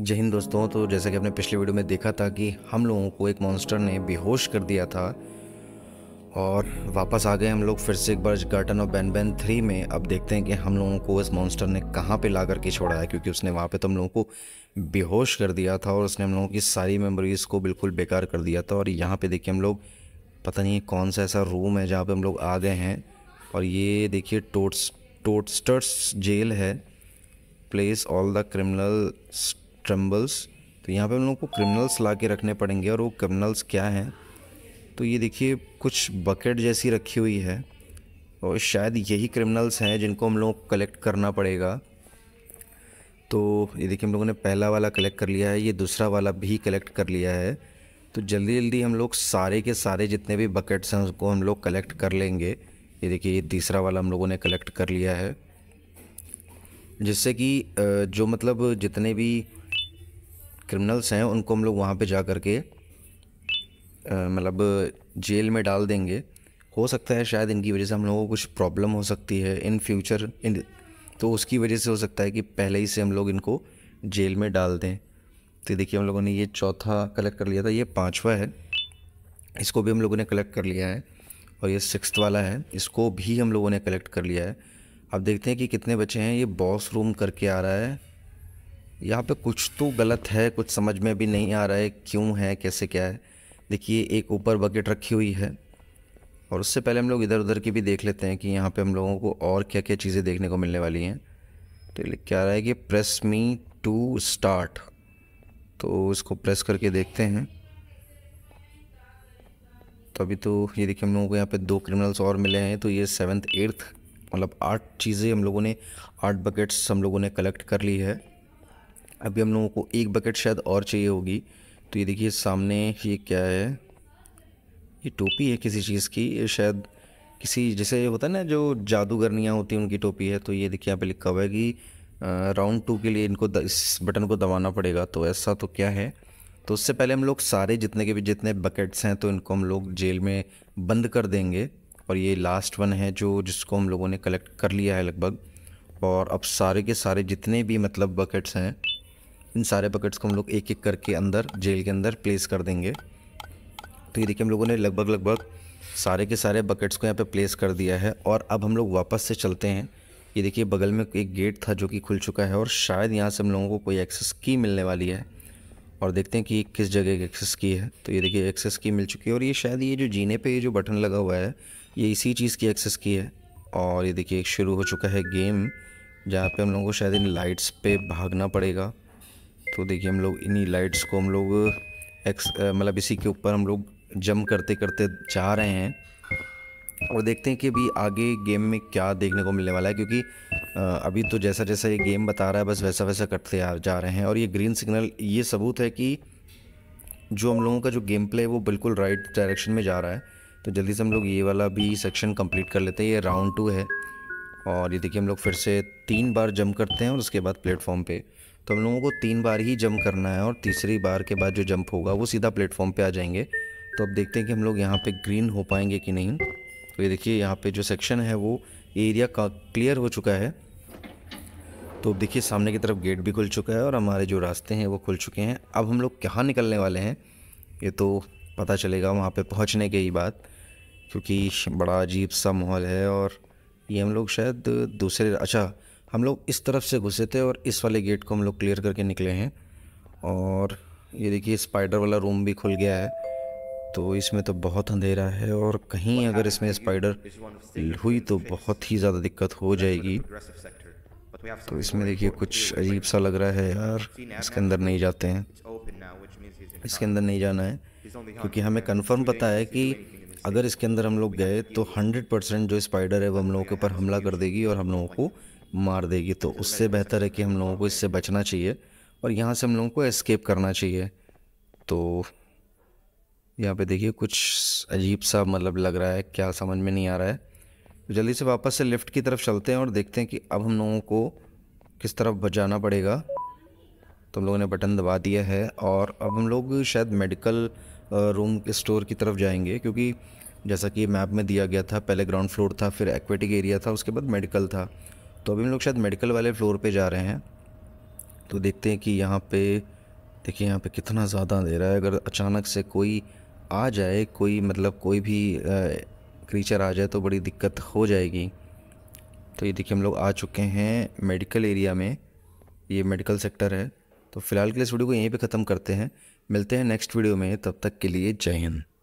जय हिंद दोस्तों तो जैसा कि आपने पिछले वीडियो में देखा था कि हम लोगों को एक मॉन्स्टर ने बेहोश कर दिया था और वापस आ गए हम लोग फिर से एक बार Garden of Banban three में अब देखते हैं कि हम लोगों को इस मॉन्स्टर ने कहाँ पे ला करके छोड़ा है क्योंकि उसने वहाँ पे तो हम लोगों को बेहोश कर दिया था और उसने हम लोगों की सारी मेमोरीज़ को बिल्कुल बेकार कर दिया था और यहाँ पर देखिए हम लोग पता नहीं कौन सा ऐसा रूम है जहाँ पर हम लोग आ गए हैं और ये देखिए टोट्स टोटस्टर्स जेल है प्लेस ऑल द क्रिमिनल ट्रम्बल्स तो यहाँ पे हम लोग को क्रिमिनल्स ला के रखने पड़ेंगे और वो क्रिमिनल्स क्या हैं तो ये देखिए कुछ बकेट जैसी रखी हुई है और शायद यही क्रिमिनल्स हैं जिनको हम लोग कलेक्ट करना पड़ेगा तो ये देखिए हम लोगों ने पहला वाला कलेक्ट कर लिया है ये दूसरा वाला भी कलेक्ट कर लिया है तो जल्दी जल्दी हम लोग सारे के सारे जितने भी बकेट्स हैं उसको हम लोग कलेक्ट कर लेंगे ये देखिए ये तीसरा वाला हम लोगों ने कलेक्ट कर लिया है जिससे कि जो मतलब जितने भी क्रिमिनल्स हैं उनको हम लोग वहाँ पे जा कर के मतलब जेल में डाल देंगे हो सकता है शायद इनकी वजह से हम लोगों को कुछ प्रॉब्लम हो सकती है इन फ्यूचर इन तो उसकी वजह से हो सकता है कि पहले ही से हम लोग इनको जेल में डाल दें तो देखिए हम लोगों ने ये चौथा कलेक्ट कर लिया था ये पाँचवा है इसको भी हम लोगों ने कलेक्ट कर लिया है और ये सिक्स वाला है इसको भी हम लोगों ने कलेक्ट कर लिया है अब देखते हैं कि कितने बचे हैं ये बॉस रूम करके आ रहा है यहाँ पे कुछ तो गलत है कुछ समझ में भी नहीं आ रहा है क्यों है कैसे क्या है देखिए एक ऊपर बकेट रखी हुई है और उससे पहले हम लोग इधर उधर की भी देख लेते हैं कि यहाँ पे हम लोगों को और क्या क्या चीज़ें देखने को मिलने वाली हैं तो क्या रहा है कि प्रेस मी टू स्टार्ट तो इसको प्रेस करके देखते हैं तो अभी तो ये देखिए हम लोगों को यहाँ पे दो क्रिमिनल्स और मिले हैं तो ये सेवन्थ एट्थ मतलब आठ चीज़ें हम लोगों ने आठ बकेट्स हम लोगों ने कलेक्ट कर ली है अभी हम लोगों को एक बकेट शायद और चाहिए होगी तो ये देखिए सामने ये क्या है ये टोपी है किसी चीज़ की ये शायद किसी जैसे होता है ना जो जादूगरनियाँ होती हैं उनकी टोपी है तो ये देखिए यहाँ पे लिखा हुआ है कि राउंड टू के लिए इनको द, इस बटन को दबाना पड़ेगा तो ऐसा तो क्या है तो उससे पहले हम लोग सारे जितने के भी जितने बकेट्स हैं तो इनको हम लोग जेल में बंद कर देंगे और ये लास्ट वन है जो जिसको हम लोगों ने कलेक्ट कर लिया है लगभग और अब सारे के सारे जितने भी मतलब बकेट्स हैं इन सारे बकेट्स को हम लोग एक एक करके अंदर जेल के अंदर प्लेस कर देंगे तो ये देखिए हम लोगों ने लगभग लगभग सारे के सारे बकेट्स को यहाँ पे प्लेस कर दिया है और अब हम लोग वापस से चलते हैं ये देखिए बगल में एक गेट था जो कि खुल चुका है और शायद यहाँ से हम लोगों को कोई एक्सेस की मिलने वाली है और देखते हैं कि किस जगह की एक्सेस की है तो ये देखिए एक्सेस की मिल चुकी है और ये शायद ये जो जीने पर ये जो बटन लगा हुआ है ये इसी चीज़ की एक्सेस की है और ये देखिए शुरू हो चुका है गेम जहाँ पे हम लोगों को शायद इन लाइट्स पे भागना पड़ेगा तो देखिए हम लोग इन्हीं लाइट्स को हम लोग एक्स मतलब इसी के ऊपर हम लोग जम करते करते जा रहे हैं और देखते हैं कि अभी आगे गेम में क्या देखने को मिलने वाला है क्योंकि अभी तो जैसा जैसा ये गेम बता रहा है बस वैसा वैसा करते जा रहे हैं और ये ग्रीन सिग्नल ये सबूत है कि जो हम लोगों का जो गेम प्ले है वो बिल्कुल राइट डायरेक्शन में जा रहा है तो जल्दी से हम लोग ये वाला भी सेक्शन कंप्लीट कर लेते हैं ये राउंड टू है और ये देखिए हम लोग फिर से तीन बार जम करते हैं और उसके बाद प्लेटफॉर्म पर तो हम लोगों को तीन बार ही जंप करना है और तीसरी बार के बाद जो जंप होगा वो सीधा प्लेटफॉर्म पे आ जाएंगे तो अब देखते हैं कि हम लोग यहाँ पे ग्रीन हो पाएंगे कि नहीं तो ये देखिए यहाँ पे जो सेक्शन है वो एरिया का क्लियर हो चुका है तो अब देखिए सामने की तरफ गेट भी खुल चुका है और हमारे जो रास्ते हैं वो खुल चुके हैं अब हम लोग कहाँ निकलने वाले हैं ये तो पता चलेगा वहाँ पर पहुँचने के ही बाद क्योंकि बड़ा अजीब सा माहौल है और ये हम लोग शायद दूसरे अच्छा हम लोग इस तरफ से घुसे थे और इस वाले गेट को हम लोग क्लियर करके निकले हैं और ये देखिए स्पाइडर वाला रूम भी खुल गया है तो इसमें तो बहुत अंधेरा है और कहीं अगर इसमें स्पाइडर हुई तो बहुत ही ज़्यादा दिक्कत हो जाएगी तो इसमें देखिए कुछ अजीब सा लग रहा है यार इसके अंदर नहीं जाते हैं इसके अंदर नहीं जाना है क्योंकि हमें कंफर्म पता है कि अगर इसके अंदर हम लोग गए तो 100 परसेंट जो स्पाइडर है वो हम लोगों के ऊपर हमला कर देगी और हम लोगों को मार देगी तो उससे बेहतर है कि हम लोगों को इससे बचना चाहिए और यहाँ से हम लोगों को एस्केप करना चाहिए तो यहाँ पे देखिए कुछ अजीब सा मतलब लग रहा है क्या समझ में नहीं आ रहा है तो जल्दी से वापस से लिफ्ट की तरफ चलते हैं और देखते हैं कि अब हम लोगों को किस तरफ बचाना पड़ेगा तो हम लोगों ने बटन दबा दिया है और अब हम लोग शायद मेडिकल रूम के स्टोर की तरफ जाएंगे क्योंकि जैसा कि मैप में दिया गया था पहले ग्राउंड फ्लोर था फिर एक्वेटिक एरिया था उसके बाद मेडिकल था तो अभी हम लोग शायद मेडिकल वाले फ्लोर पे जा रहे हैं तो देखते हैं कि यहाँ पे देखिए यहाँ पे कितना ज़्यादा दे रहा है अगर अचानक से कोई आ जाए कोई मतलब कोई भी क्रीचर आ जाए तो बड़ी दिक्कत हो जाएगी तो ये देखिए हम लोग आ चुके हैं मेडिकल एरिया में ये मेडिकल सेक्टर है तो फ़िलहाल के लिए इस वीडियो को यहीं पे ख़त्म करते हैं मिलते हैं नेक्स्ट वीडियो में तब तक के लिए जय हिंद